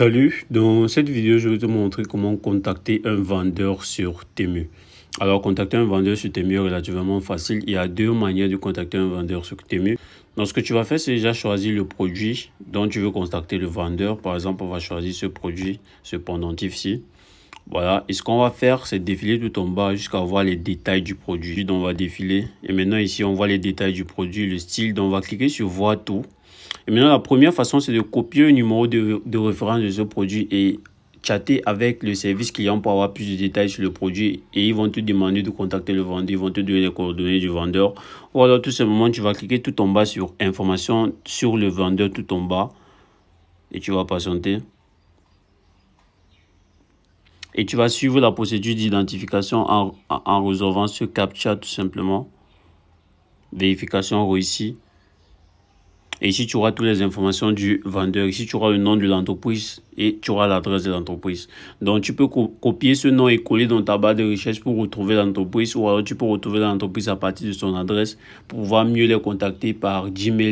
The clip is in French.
Salut, dans cette vidéo, je vais te montrer comment contacter un vendeur sur Temu. Alors, contacter un vendeur sur Temu est relativement facile. Il y a deux manières de contacter un vendeur sur Temu. Donc, ce que tu vas faire, c'est déjà choisir le produit dont tu veux contacter le vendeur. Par exemple, on va choisir ce produit, ce pendentif-ci. Voilà, et ce qu'on va faire, c'est défiler tout en bas jusqu'à voir les détails du produit. Donc, on va défiler. Et maintenant, ici, on voit les détails du produit, le style. Donc, on va cliquer sur « Voir tout ». Et maintenant, la première façon, c'est de copier le numéro de, référence de ce produit et chatter avec le service client pour avoir plus de détails sur le produit et ils vont te demander de contacter le vendeur, ils vont te donner les coordonnées du vendeur ou alors tout simplement tu vas cliquer tout en bas sur information sur le vendeur tout en bas et tu vas patienter et tu vas suivre la procédure d'identification en, en, en résolvant ce captcha tout simplement vérification réussie et ici, tu auras toutes les informations du vendeur. Ici, tu auras le nom de l'entreprise et tu auras l'adresse de l'entreprise. Donc, tu peux copier ce nom et coller dans ta barre de recherche pour retrouver l'entreprise ou alors tu peux retrouver l'entreprise à partir de son adresse pour pouvoir mieux les contacter par Gmail.